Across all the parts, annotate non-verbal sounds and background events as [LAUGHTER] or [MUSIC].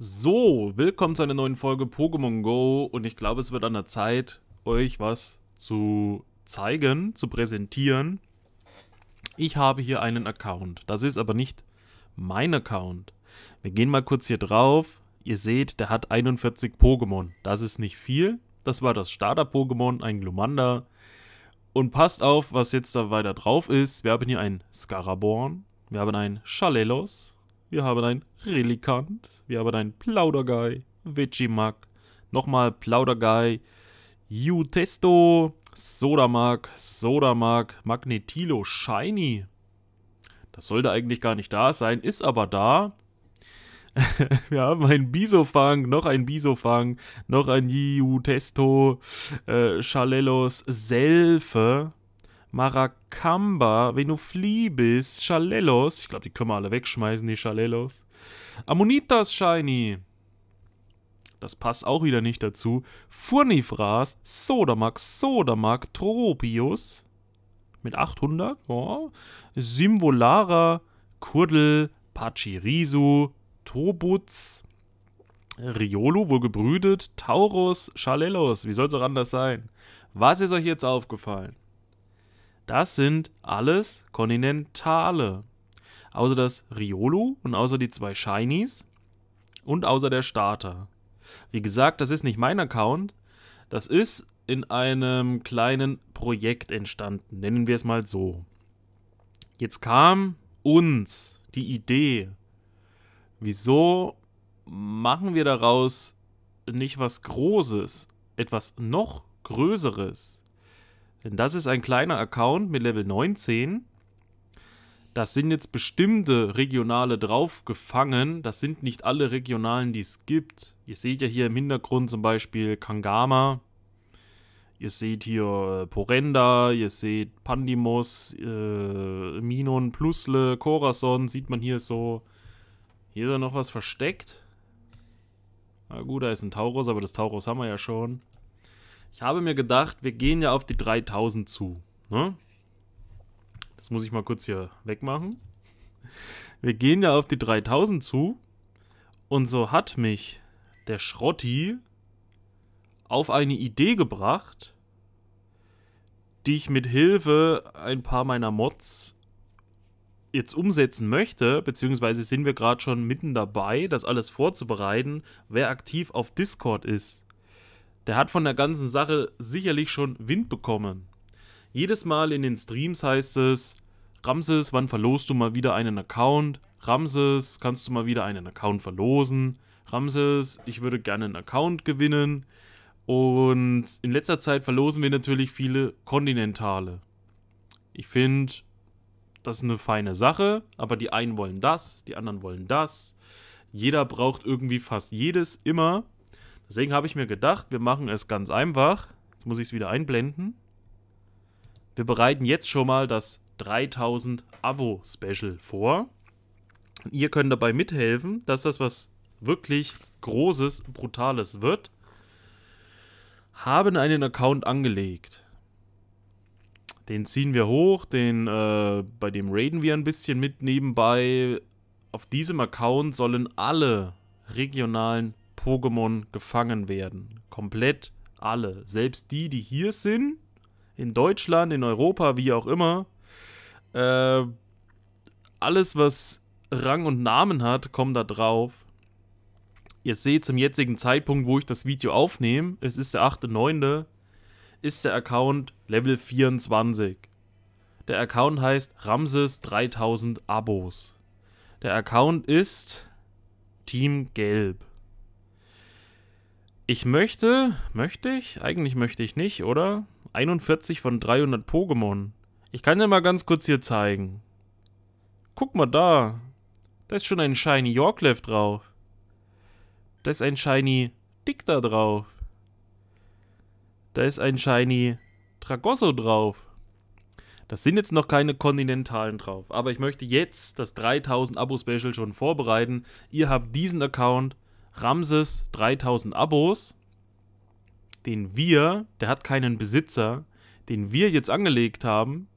So, willkommen zu einer neuen Folge Pokémon Go und ich glaube, es wird an der Zeit, euch was zu zeigen, zu präsentieren. Ich habe hier einen Account, das ist aber nicht mein Account. Wir gehen mal kurz hier drauf. Ihr seht, der hat 41 Pokémon. Das ist nicht viel. Das war das Starter-Pokémon, ein Glumanda. Und passt auf, was jetzt da weiter drauf ist. Wir haben hier einen Scaraborn, wir haben einen Chalelos, wir haben ein Relikant, wir haben ein Plauderguy, Vegimak, nochmal Plauderguy, Jutesto, Sodamag, Sodamag, Magnetilo, Shiny. Das sollte eigentlich gar nicht da sein, ist aber da. [LAUGHS] wir haben einen Bisofang, noch ein Bisofang, noch ein Jutesto, Testo, äh, Chalelos Selfe, Maracamba, Venuflibis, Chalelos. Ich glaube, die können wir alle wegschmeißen, die Chalelos. Ammonitas Shiny. Das passt auch wieder nicht dazu. Furnifras, Sodamax, Sodamax, Tropius. Mit 800. Oh. Simvolara, Kurdel, Pachirisu, Tobutz. Riolo, wohlgebrütet, Taurus, Chalelos. Wie soll es auch anders sein? Was ist euch jetzt aufgefallen? Das sind alles Kontinentale. Außer das Riolu und außer die zwei Shinies und außer der Starter. Wie gesagt, das ist nicht mein Account. Das ist in einem kleinen Projekt entstanden, nennen wir es mal so. Jetzt kam uns die Idee, wieso machen wir daraus nicht was Großes, etwas noch Größeres? Denn das ist ein kleiner Account mit Level 19. Das sind jetzt bestimmte Regionale drauf gefangen. Das sind nicht alle Regionalen, die es gibt. Ihr seht ja hier im Hintergrund zum Beispiel Kangama. Ihr seht hier äh, Porenda, ihr seht Pandimos, äh, Minon, Plusle, Corazon. Sieht man hier so. Hier ist ja noch was versteckt. Na gut, da ist ein Tauros, aber das Tauros haben wir ja schon. Ich habe mir gedacht, wir gehen ja auf die 3000 zu. Ne? Das muss ich mal kurz hier wegmachen. Wir gehen ja auf die 3000 zu. Und so hat mich der Schrotti auf eine Idee gebracht, die ich mit Hilfe ein paar meiner Mods jetzt umsetzen möchte, beziehungsweise sind wir gerade schon mitten dabei, das alles vorzubereiten, wer aktiv auf Discord ist der hat von der ganzen Sache sicherlich schon Wind bekommen. Jedes Mal in den Streams heißt es, Ramses, wann verlost du mal wieder einen Account? Ramses, kannst du mal wieder einen Account verlosen? Ramses, ich würde gerne einen Account gewinnen. Und in letzter Zeit verlosen wir natürlich viele Kontinentale. Ich finde, das ist eine feine Sache, aber die einen wollen das, die anderen wollen das. Jeder braucht irgendwie fast jedes immer. Deswegen habe ich mir gedacht, wir machen es ganz einfach. Jetzt muss ich es wieder einblenden. Wir bereiten jetzt schon mal das 3000 Abo-Special vor. Ihr könnt dabei mithelfen, dass das was wirklich Großes, Brutales wird. Haben einen Account angelegt. Den ziehen wir hoch, den, äh, bei dem raiden wir ein bisschen mit nebenbei. Auf diesem Account sollen alle regionalen Pokémon gefangen werden. Komplett alle. Selbst die, die hier sind, in Deutschland, in Europa, wie auch immer. Äh, alles, was Rang und Namen hat, kommt da drauf. Ihr seht zum jetzigen Zeitpunkt, wo ich das Video aufnehme, es ist der 8.9., ist der Account Level 24. Der Account heißt Ramses 3000 Abos. Der Account ist Team Gelb. Ich möchte, möchte ich? Eigentlich möchte ich nicht, oder? 41 von 300 Pokémon. Ich kann dir mal ganz kurz hier zeigen. Guck mal da. Da ist schon ein Shiny Yorkleff drauf. Da ist ein Shiny Dick da drauf. Da ist ein Shiny Tragosso drauf. Das sind jetzt noch keine Kontinentalen drauf. Aber ich möchte jetzt das 3000 Abo-Special schon vorbereiten. Ihr habt diesen Account Ramses 3000 Abos, den wir, der hat keinen Besitzer, den wir jetzt angelegt haben,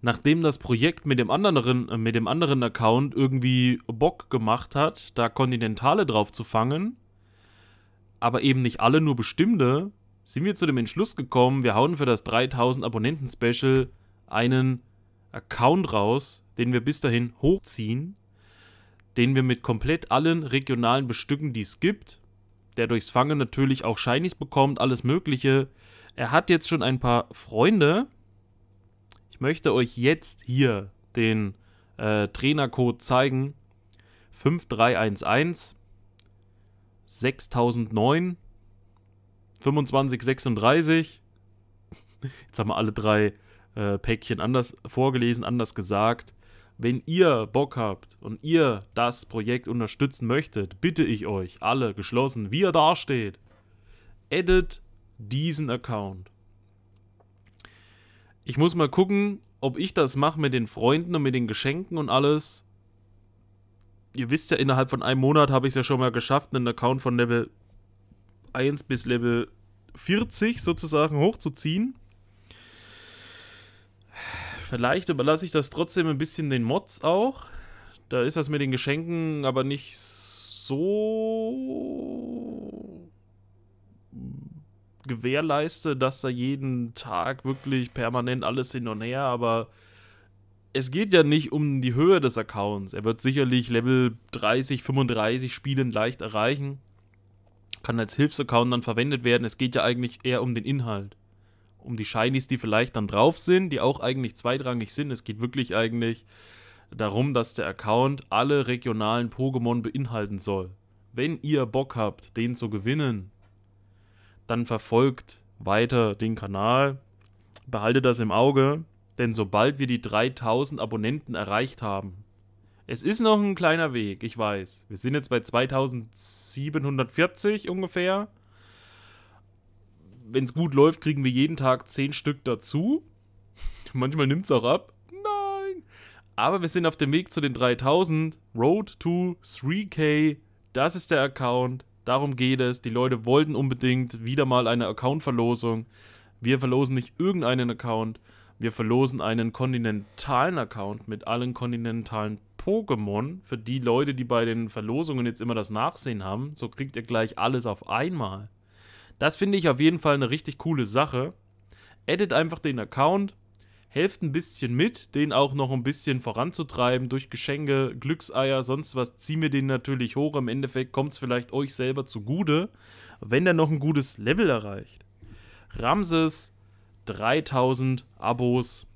nachdem das Projekt mit dem anderen, äh, mit dem anderen Account irgendwie Bock gemacht hat, da Kontinentale drauf zu fangen, aber eben nicht alle, nur bestimmte, sind wir zu dem Entschluss gekommen, wir hauen für das 3000 Abonnenten Special einen Account raus, den wir bis dahin hochziehen den wir mit komplett allen regionalen Bestücken, die es gibt, der durchs Fangen natürlich auch Shinies bekommt, alles Mögliche. Er hat jetzt schon ein paar Freunde. Ich möchte euch jetzt hier den äh, Trainercode zeigen. 5311 6009 2536. Jetzt haben wir alle drei äh, Päckchen anders vorgelesen, anders gesagt wenn ihr Bock habt und ihr das Projekt unterstützen möchtet, bitte ich euch alle geschlossen, wie er dasteht, edit diesen Account. Ich muss mal gucken, ob ich das mache mit den Freunden und mit den Geschenken und alles. Ihr wisst ja, innerhalb von einem Monat habe ich es ja schon mal geschafft, einen Account von Level 1 bis Level 40 sozusagen hochzuziehen. Vielleicht überlasse ich das trotzdem ein bisschen den Mods auch. Da ist das mit den Geschenken aber nicht so gewährleiste, dass da jeden Tag wirklich permanent alles hin und her, aber es geht ja nicht um die Höhe des Accounts. Er wird sicherlich Level 30, 35 spielen leicht erreichen. Kann als Hilfsaccount dann verwendet werden. Es geht ja eigentlich eher um den Inhalt um die Shinies, die vielleicht dann drauf sind, die auch eigentlich zweitrangig sind. Es geht wirklich eigentlich darum, dass der Account alle regionalen Pokémon beinhalten soll. Wenn ihr Bock habt, den zu gewinnen, dann verfolgt weiter den Kanal, behaltet das im Auge, denn sobald wir die 3000 Abonnenten erreicht haben, es ist noch ein kleiner Weg, ich weiß. Wir sind jetzt bei 2740 ungefähr wenn es gut läuft, kriegen wir jeden Tag 10 Stück dazu. [LAUGHS] Manchmal nimmt es auch ab. Nein. Aber wir sind auf dem Weg zu den 3000. Road to 3K. Das ist der Account. Darum geht es. Die Leute wollten unbedingt wieder mal eine Account-Verlosung. Wir verlosen nicht irgendeinen Account. Wir verlosen einen kontinentalen Account mit allen kontinentalen Pokémon. Für die Leute, die bei den Verlosungen jetzt immer das Nachsehen haben, so kriegt ihr gleich alles auf einmal. Das finde ich auf jeden Fall eine richtig coole Sache. Edit einfach den Account, helft ein bisschen mit, den auch noch ein bisschen voranzutreiben durch Geschenke, Glückseier, sonst was. Zieh mir den natürlich hoch. Im Endeffekt kommt es vielleicht euch selber zugute, wenn der noch ein gutes Level erreicht. Ramses 3000 Abos.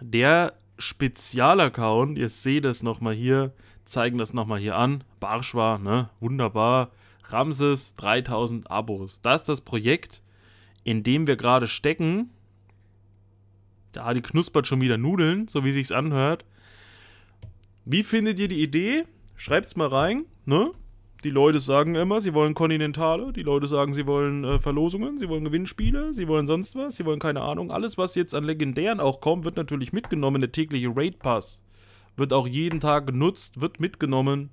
Der Spezialaccount, ihr seht es nochmal hier, zeigen das nochmal hier an. Barschwa, ne? Wunderbar. Ramses, 3000 Abos. Das ist das Projekt, in dem wir gerade stecken. Da, die knuspert schon wieder Nudeln, so wie sich's anhört. Wie findet ihr die Idee? Schreibt's mal rein, ne? Die Leute sagen immer, sie wollen Kontinentale, die Leute sagen, sie wollen äh, Verlosungen, sie wollen Gewinnspiele, sie wollen sonst was, sie wollen keine Ahnung. Alles, was jetzt an Legendären auch kommt, wird natürlich mitgenommen, der tägliche Raid Pass. Wird auch jeden Tag genutzt, wird mitgenommen.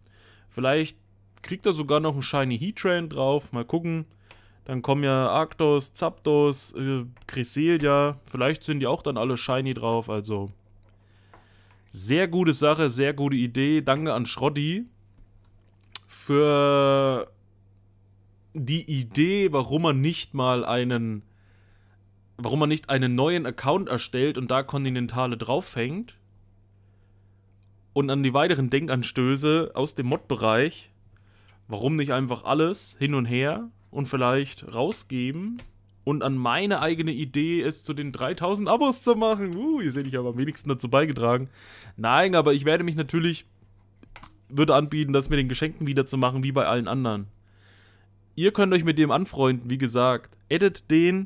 Vielleicht kriegt er sogar noch einen Shiny Heatran drauf. Mal gucken. Dann kommen ja Arctos, Zapdos, äh, Cresselia. Vielleicht sind die auch dann alle Shiny drauf. Also sehr gute Sache, sehr gute Idee. Danke an Schroddi für die Idee, warum man nicht mal einen, warum man nicht einen neuen Account erstellt und da Kontinentale draufhängt, und an die weiteren Denkanstöße aus dem Mod-Bereich. Warum nicht einfach alles hin und her und vielleicht rausgeben und an meine eigene Idee, es zu den 3000 Abos zu machen. Uh, ihr seht, ich habe am wenigsten dazu beigetragen. Nein, aber ich werde mich natürlich, würde anbieten, das mit den Geschenken wieder zu machen, wie bei allen anderen. Ihr könnt euch mit dem anfreunden, wie gesagt. Edit den.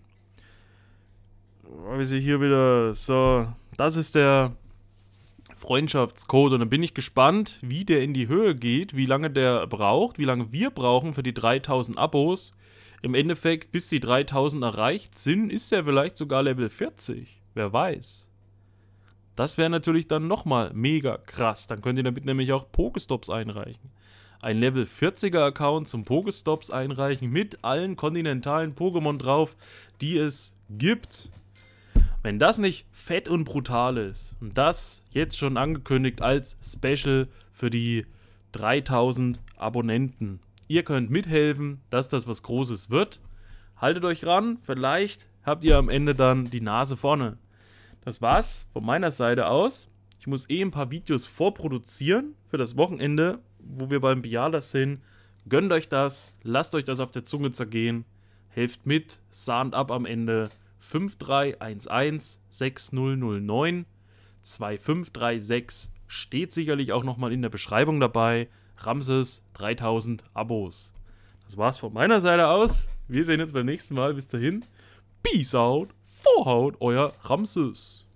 Weiß ich oh, hier wieder. So, das ist der Freundschaftscode. Und dann bin ich gespannt, wie der in die Höhe geht, wie lange der braucht, wie lange wir brauchen für die 3000 Abos. Im Endeffekt, bis die 3000 erreicht sind, ist er vielleicht sogar Level 40. Wer weiß. Das wäre natürlich dann nochmal mega krass. Dann könnt ihr damit nämlich auch Pokestops einreichen. Ein Level 40er Account zum Pokestops einreichen mit allen kontinentalen Pokémon drauf, die es gibt. Wenn das nicht fett und brutal ist und das jetzt schon angekündigt als Special für die 3000 Abonnenten. Ihr könnt mithelfen, dass das was Großes wird. Haltet euch ran, vielleicht habt ihr am Ende dann die Nase vorne. Das war's von meiner Seite aus. Ich muss eh ein paar Videos vorproduzieren für das Wochenende, wo wir beim Bialas sind. Gönnt euch das, lasst euch das auf der Zunge zergehen, helft mit, sahnt ab am Ende. 5311 6009 2536 steht sicherlich auch nochmal in der Beschreibung dabei. Ramses 3000 Abos. Das war's von meiner Seite aus. Wir sehen uns beim nächsten Mal. Bis dahin. Peace out. Vorhaut, euer Ramses.